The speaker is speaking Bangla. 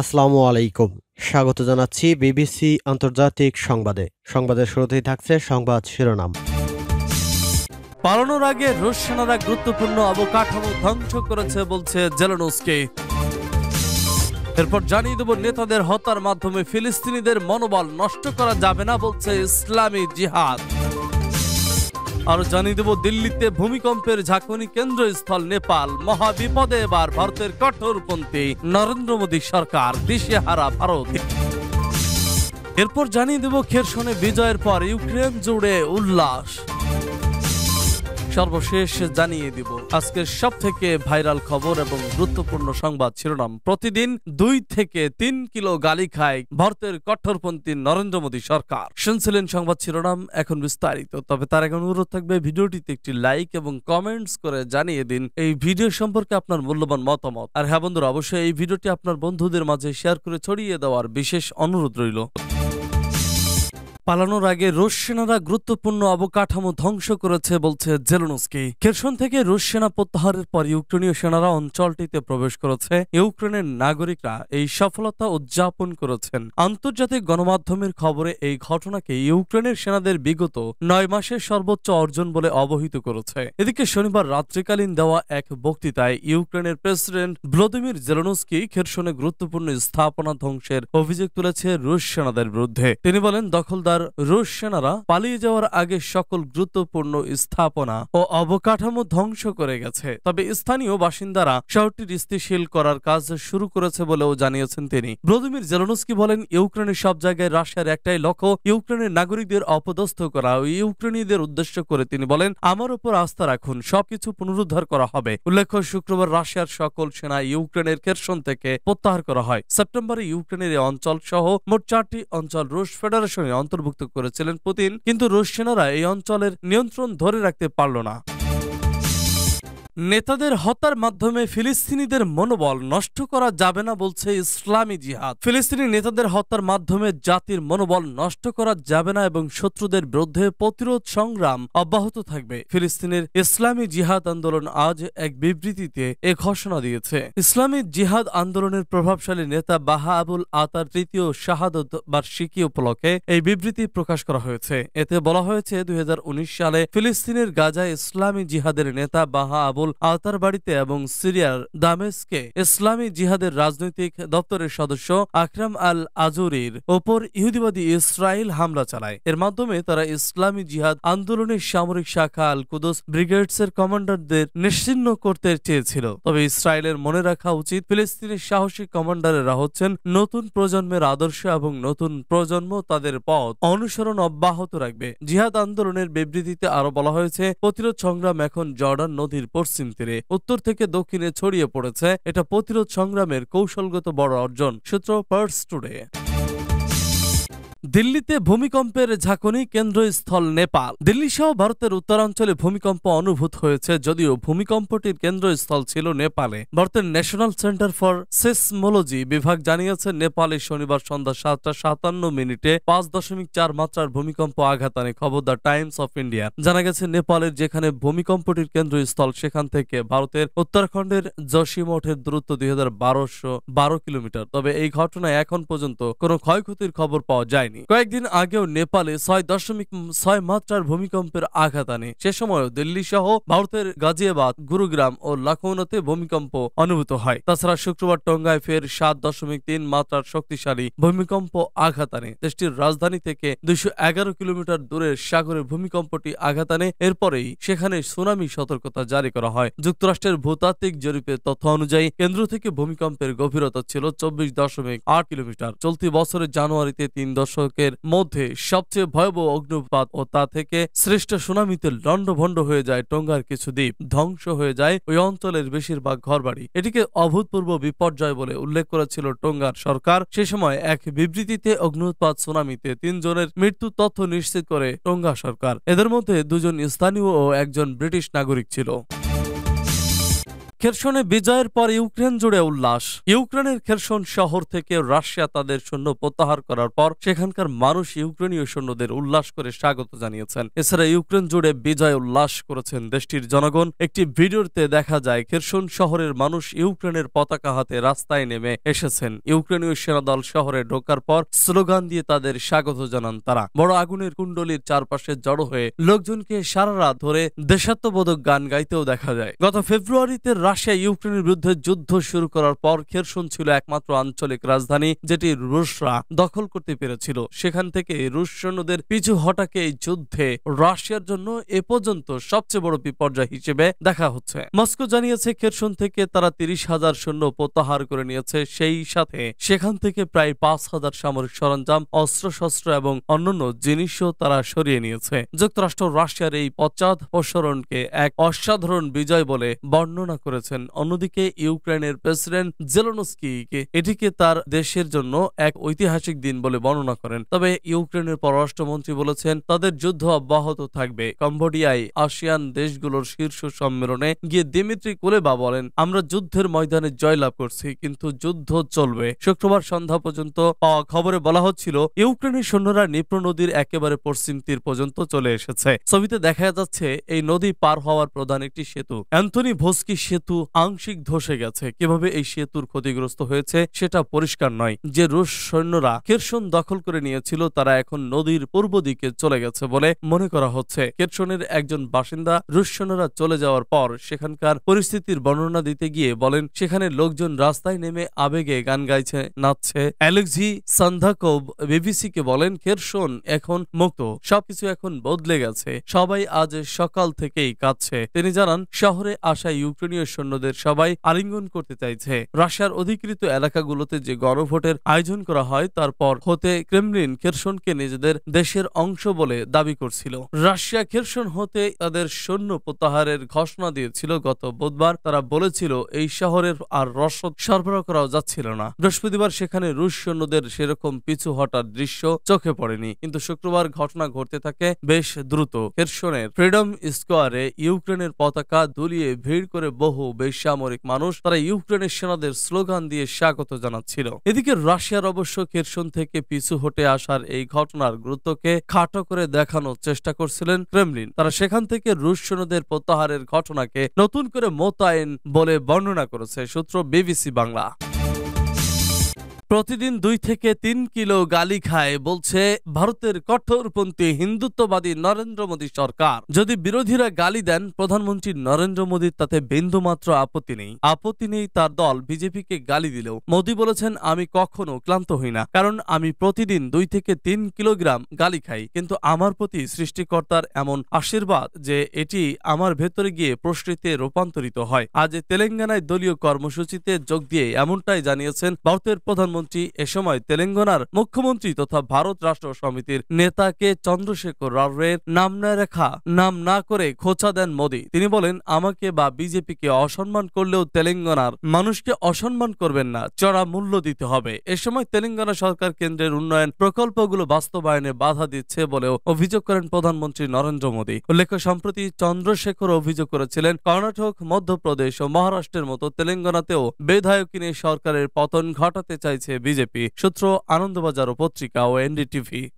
আসসালামু আলাইকুম স্বাগত জানাচ্ছি বিবিসি আন্তর্জাতিক সংবাদে সংবাদের শুরুতেই থাকছে সংবাদ শিরোনাম পালানোর আগে রুশ সেনারা গুরুত্বপূর্ণ অবকাঠামো ধ্বংস করেছে বলছে জেলানস্কি এরপর জানিয়ে দেব নেতাদের হত্যার মাধ্যমে ফিলিস্তিনিদের মনোবল নষ্ট করা যাবে না বলছে ইসলামী জিহাদ আর জানিয়ে দেব দিল্লিতে ভূমিকম্পের ঝাঁকুনি কেন্দ্রস্থল নেপাল মহাবিপদে এবার ভারতের কঠোরপন্থী নরেন্দ্র মোদী সরকার দিশেহারা ভারত এরপর জানিয়ে দেব খেরসনে বিজয়ের পর ইউক্রেন জুড়ে উল্লাস সর্বশেষ জানিয়ে দিব আজকের সব থেকে ভাইরাল খবর এবং গুরুত্বপূর্ণ সংবাদ শিরোনাম প্রতিদিন দুই থেকে তিন কিলো গালি খায় ভারতের কঠোরপন্থী নরেন্দ্র মোদী সরকার শুনছিলেন সংবাদ শিরোনাম এখন বিস্তারিত তবে তার এখন অনুরোধ থাকবে ভিডিওটিতে একটি লাইক এবং কমেন্টস করে জানিয়ে দিন এই ভিডিও সম্পর্কে আপনার মূল্যবান মতামত আর হ্যাঁ বন্ধুরা অবশ্যই এই ভিডিওটি আপনার বন্ধুদের মাঝে শেয়ার করে ছড়িয়ে দেওয়ার বিশেষ অনুরোধ রইল পালানোর আগে রুশ সেনারা গুরুত্বপূর্ণ অবকাঠামো ধ্বংস করেছে বলছে জেলনস্কি খেরসন থেকে রুশ সেনা প্রত্যাহারের পর ইউক্রেনীয় সেনারা অঞ্চলটিতে প্রবেশ করেছে ইউক্রেনের নাগরিকরা এই সফলতা উদযাপন করেছেন আন্তর্জাতিক গণমাধ্যমের খবরে এই ঘটনাকে ইউক্রেনের সেনাদের বিগত নয় মাসের সর্বোচ্চ অর্জন বলে অবহিত করেছে এদিকে শনিবার রাত্রিকালীন দেওয়া এক বক্তৃতায় ইউক্রেনের প্রেসিডেন্ট ভ্লাদিমির জেলনস্কি খেরসনে গুরুত্বপূর্ণ স্থাপনা ধ্বংসের অভিযোগ তুলেছে রুশ সেনাদের বিরুদ্ধে তিনি বলেন দখলদার আর রুশ সেনারা পালিয়ে যাওয়ার আগে সকল গুরুত্বপূর্ণ স্থাপনা ও অবকাঠামো ধ্বংস করে গেছে তবে স্থানীয় বাসিন্দারা শহরটির স্থিতিশীল করার কাজ শুরু করেছে বলেও জানিয়েছেন তিনি ভ্লাদিমির জেলনস্কি বলেন ইউক্রেনের সব জায়গায় রাশিয়ার একটাই লক্ষ্য ইউক্রেনের নাগরিকদের অপদস্থ করা ও ইউক্রেনীদের উদ্দেশ্য করে তিনি বলেন আমার উপর আস্থা রাখুন সবকিছু পুনরুদ্ধার করা হবে উল্লেখ্য শুক্রবার রাশিয়ার সকল সেনা ইউক্রেনের কেরসন থেকে প্রত্যাহার করা হয় সেপ্টেম্বরে ইউক্রেনের অঞ্চল সহ মোট চারটি অঞ্চল রুশ ফেডারেশনের অন্তর্ভুক্ত অন্তর্ভুক্ত করেছিলেন পুতিন কিন্তু রুশ সেনারা এই অঞ্চলের নিয়ন্ত্রণ ধরে রাখতে পারল না নেতাদের হত্যার মাধ্যমে ফিলিস্তিনিদের মনোবল নষ্ট করা যাবে না বলছে ইসলামী জিহাদ ফিলিস্তিনি নেতাদের হত্যার মাধ্যমে জাতির মনোবল নষ্ট করা যাবে না এবং শত্রুদের বিরুদ্ধে প্রতিরোধ সংগ্রাম অব্যাহত থাকবে ফিলিস্তিনের ইসলামী জিহাদ আন্দোলন আজ এক বিবৃতিতে এ ঘোষণা দিয়েছে ইসলামী জিহাদ আন্দোলনের প্রভাবশালী নেতা বাহা আবুল আতার তৃতীয় শাহাদত বার্ষিকী উপলক্ষে এই বিবৃতি প্রকাশ করা হয়েছে এতে বলা হয়েছে দুই সালে ফিলিস্তিনের গাজায় ইসলামী জিহাদের নেতা বাহা আবুল আবুল আতার বাড়িতে এবং সিরিয়ার দামেস্কে ইসলামী জিহাদের রাজনৈতিক দপ্তরের সদস্য আকরাম আল আজুরির ওপর ইহুদিবাদী ইসরায়েল হামলা চালায় এর মাধ্যমে তারা ইসলামী জিহাদ আন্দোলনের সামরিক শাখা আল কুদস ব্রিগেডস এর কমান্ডারদের নিশ্চিন্ন করতে চেয়েছিল তবে ইসরায়েলের মনে রাখা উচিত ফিলিস্তিনের সাহসী কমান্ডারেরা হচ্ছেন নতুন প্রজন্মের আদর্শ এবং নতুন প্রজন্ম তাদের পথ অনুসরণ অব্যাহত রাখবে জিহাদ আন্দোলনের বিবৃতিতে আরো বলা হয়েছে প্রতিরোধ সংগ্রাম এখন জর্ডান নদীর পশ্চিম পশ্চিম তীরে উত্তর থেকে দক্ষিণে ছড়িয়ে পড়েছে এটা প্রতিরোধ সংগ্রামের কৌশলগত বড় অর্জন সূত্র পার্স টুডে দিল্লিতে ভূমিকম্পের ঝাঁকুনি কেন্দ্রস্থল নেপাল দিল্লি সহ ভারতের উত্তরাঞ্চলে ভূমিকম্প অনুভূত হয়েছে যদিও ভূমিকম্পটির কেন্দ্রস্থল ছিল নেপালে ভারতের ন্যাশনাল সেন্টার ফর সেসমোলজি বিভাগ জানিয়েছে নেপালে শনিবার সন্ধ্যা সাতটা সাতান্ন মিনিটে পাঁচ দশমিক চার মাত্রার ভূমিকম্প আঘাত আনে খবর দ্য টাইমস অফ ইন্ডিয়া জানা গেছে নেপালের যেখানে ভূমিকম্পটির কেন্দ্রস্থল সেখান থেকে ভারতের উত্তরাখণ্ডের মঠের দূরত্ব দুই হাজার বারোশো বারো কিলোমিটার তবে এই ঘটনায় এখন পর্যন্ত কোনো ক্ষয়ক্ষতির খবর পাওয়া যায়নি হয়নি কয়েকদিন আগেও নেপালে ছয় দশমিক ছয় মাত্রার ভূমিকম্পের আঘাত আনে সে সময় দিল্লি সহ ভারতের গাজিয়াবাদ গুরুগ্রাম ও লখনৌতে ভূমিকম্প অনুভূত হয় তাছাড়া শুক্রবার টঙ্গায় ফের সাত দশমিক তিন মাত্রার শক্তিশালী ভূমিকম্প আঘাত আনে দেশটির রাজধানী থেকে দুইশো এগারো কিলোমিটার দূরের সাগরে ভূমিকম্পটি আঘাত আনে এরপরেই সেখানে সুনামি সতর্কতা জারি করা হয় যুক্তরাষ্ট্রের ভূতাত্ত্বিক জরিপের তথ্য অনুযায়ী কেন্দ্র থেকে ভূমিকম্পের গভীরতা ছিল চব্বিশ দশমিক আট কিলোমিটার চলতি বছরের জানুয়ারিতে তিন দশমিক দশকের মধ্যে সবচেয়ে ভয়াবহ অগ্নুপাত ও তা থেকে সৃষ্ট সুনামিতে লণ্ডভণ্ড হয়ে যায় টোঙ্গার কিছু দ্বীপ ধ্বংস হয়ে যায় ওই অঞ্চলের বেশিরভাগ ঘরবাড়ি এটিকে অভূতপূর্ব বিপর্যয় বলে উল্লেখ করেছিল টোঙ্গার সরকার সে সময় এক বিবৃতিতে অগ্নুৎপাত সুনামিতে তিনজনের মৃত্যু তথ্য নিশ্চিত করে টোঙ্গা সরকার এদের মধ্যে দুজন স্থানীয় ও একজন ব্রিটিশ নাগরিক ছিল খেরসনে বিজয়ের পর ইউক্রেন জুড়ে উল্লাস ইউক্রেনের খেরসন শহর থেকে রাশিয়া তাদের সৈন্য প্রত্যাহার করার পর সেখানকার মানুষ ইউক্রেনীয় সৈন্যদের উল্লাস করে স্বাগত জানিয়েছেন এছাড়া ইউক্রেন জুড়ে বিজয় উল্লাস করেছেন দেশটির জনগণ একটি ভিডিওতে দেখা যায় খেরসন শহরের মানুষ ইউক্রেনের পতাকা হাতে রাস্তায় নেমে এসেছেন ইউক্রেনীয় সেনাদল শহরে ঢোকার পর স্লোগান দিয়ে তাদের স্বাগত জানান তারা বড় আগুনের কুণ্ডলীর চারপাশে জড়ো হয়ে লোকজনকে সারা রাত ধরে দেশাত্মবোধক গান গাইতেও দেখা যায় গত ফেব্রুয়ারিতে রাশিয়া ইউক্রেনের বিরুদ্ধে যুদ্ধ শুরু করার পর খেরসন ছিল একমাত্র আঞ্চলিক রাজধানী যেটি রুশরা দখল করতে পেরেছিল সেখান থেকে রুশ সৈন্যদের পিছু হটাকে এই যুদ্ধে রাশিয়ার জন্য এ পর্যন্ত সবচেয়ে বড় বিপর্যয় হিসেবে দেখা হচ্ছে মস্কো জানিয়েছে খেরসন থেকে তারা তিরিশ হাজার সৈন্য প্রত্যাহার করে নিয়েছে সেই সাথে সেখান থেকে প্রায় পাঁচ হাজার সামরিক সরঞ্জাম অস্ত্রশস্ত্র এবং অন্যান্য জিনিসও তারা সরিয়ে নিয়েছে যুক্তরাষ্ট্র রাশিয়ার এই পশ্চাদ প্রসারণকে এক অসাধারণ বিজয় বলে বর্ণনা করে করেছেন অন্যদিকে ইউক্রেনের প্রেসিডেন্ট জেলনস্কিকে এটিকে তার দেশের জন্য এক ঐতিহাসিক দিন বলে বর্ণনা করেন তবে ইউক্রেনের পররাষ্ট্রমন্ত্রী বলেছেন তাদের যুদ্ধ অব্যাহত থাকবে কম্বোডিয়ায় আসিয়ান দেশগুলোর শীর্ষ সম্মেলনে গিয়ে দিমিত্রি কুলেবা বলেন আমরা যুদ্ধের ময়দানে জয়লাভ করছি কিন্তু যুদ্ধ চলবে শুক্রবার সন্ধ্যা পর্যন্ত পাওয়া খবরে বলা হচ্ছিল ইউক্রেনের সৈন্যরা নিপ্র নদীর একেবারে পশ্চিম তীর পর্যন্ত চলে এসেছে ছবিতে দেখা যাচ্ছে এই নদী পার হওয়ার প্রধান একটি সেতু অ্যান্থনি ভোস্কি সেতু সেতু আংশিক ধসে গেছে কিভাবে এই সেতুর ক্ষতিগ্রস্ত হয়েছে সেটা পরিষ্কার নয় যে রুশ সৈন্যরা কেরসন দখল করে নিয়েছিল তারা এখন নদীর পূর্ব দিকে চলে গেছে বলে মনে করা হচ্ছে কেরসনের একজন বাসিন্দা রুশ সৈন্যরা চলে যাওয়ার পর সেখানকার পরিস্থিতির বর্ণনা দিতে গিয়ে বলেন সেখানে লোকজন রাস্তায় নেমে আবেগে গান গাইছে নাচছে অ্যালেক্সি সান্ধাকোভ বিবিসিকে বলেন কেরসন এখন মুক্ত সবকিছু এখন বদলে গেছে সবাই আজ সকাল থেকেই কাঁদছে তিনি জানান শহরে আসা ইউক্রেনীয় সৈন্যদের সবাই আলিঙ্গন করতে চাইছে রাশিয়ার অধিকৃত এলাকাগুলোতে যে গণভোটের আয়োজন করা হয় তারপর হতে ক্রেমলিন খেরসনকে নিজেদের দেশের অংশ বলে দাবি করছিল রাশিয়া খেরসন হতে তাদের সৈন্য প্রত্যাহারের ঘোষণা দিয়েছিল গত বুধবার তারা বলেছিল এই শহরের আর রসদ সরবরাহ করাও যাচ্ছিল না বৃহস্পতিবার সেখানে রুশ সৈন্যদের সেরকম পিছু হটার দৃশ্য চোখে পড়েনি কিন্তু শুক্রবার ঘটনা ঘটতে থাকে বেশ দ্রুত খেরসনের ফ্রিডম স্কোয়ারে ইউক্রেনের পতাকা দুলিয়ে ভিড় করে বহু বেসামরিক মানুষ তারা ইউক্রেনের সেনাদের স্লোগান দিয়ে স্বাগত জানাচ্ছিল এদিকে রাশিয়ার অবশ্য কেরসন থেকে পিছু হটে আসার এই ঘটনার গুরুত্বকে খাটো করে দেখানোর চেষ্টা করছিলেন ক্রেমলিন তারা সেখান থেকে রুশ সৈন্যদের প্রত্যাহারের ঘটনাকে নতুন করে মোতায়েন বলে বর্ণনা করেছে সূত্র বিবিসি বাংলা প্রতিদিন দুই থেকে তিন কিলো গালি খায় বলছে ভারতের কঠোরপন্থী হিন্দুত্ববাদী নরেন্দ্র মোদী সরকার যদি বিরোধীরা গালি দেন প্রধানমন্ত্রী নরেন্দ্র মোদীর তাতে বিন্দুমাত্র আপত্তি নেই আপত্তি নেই তার দল বিজেপিকে গালি দিলেও মোদী বলেছেন আমি কখনো ক্লান্ত হই না কারণ আমি প্রতিদিন দুই থেকে তিন কিলোগ্রাম গালি খাই কিন্তু আমার প্রতি সৃষ্টিকর্তার এমন আশীর্বাদ যে এটি আমার ভেতরে গিয়ে প্রশ্নিতে রূপান্তরিত হয় আজ তেলেঙ্গানায় দলীয় কর্মসূচিতে যোগ দিয়ে এমনটাই জানিয়েছেন ভারতের প্রধানমন্ত্রী প্রধানমন্ত্রী এ সময় তেলেঙ্গানার মুখ্যমন্ত্রী তথা ভারত রাষ্ট্র সমিতির নেতাকে চন্দ্রশেখর রাওয়ের নাম না রেখা নাম না করে খোঁচা দেন মোদী তিনি বলেন আমাকে বা বিজেপিকে অসম্মান করলেও তেলেঙ্গানার মানুষকে অসম্মান করবেন না চড়া মূল্য দিতে হবে এ সময় তেলেঙ্গানা সরকার কেন্দ্রের উন্নয়ন প্রকল্পগুলো বাস্তবায়নে বাধা দিচ্ছে বলেও অভিযোগ করেন প্রধানমন্ত্রী নরেন্দ্র মোদী উল্লেখ্য সম্প্রতি চন্দ্রশেখর অভিযোগ করেছিলেন কর্ণাটক মধ্যপ্রদেশ ও মহারাষ্ট্রের মতো তেলেঙ্গানাতেও বেধায়কিনী সরকারের পতন ঘটাতে চাইছে জানিয়েছে বিজেপি সূত্র আনন্দবাজার পত্রিকা ও এনডিটিভি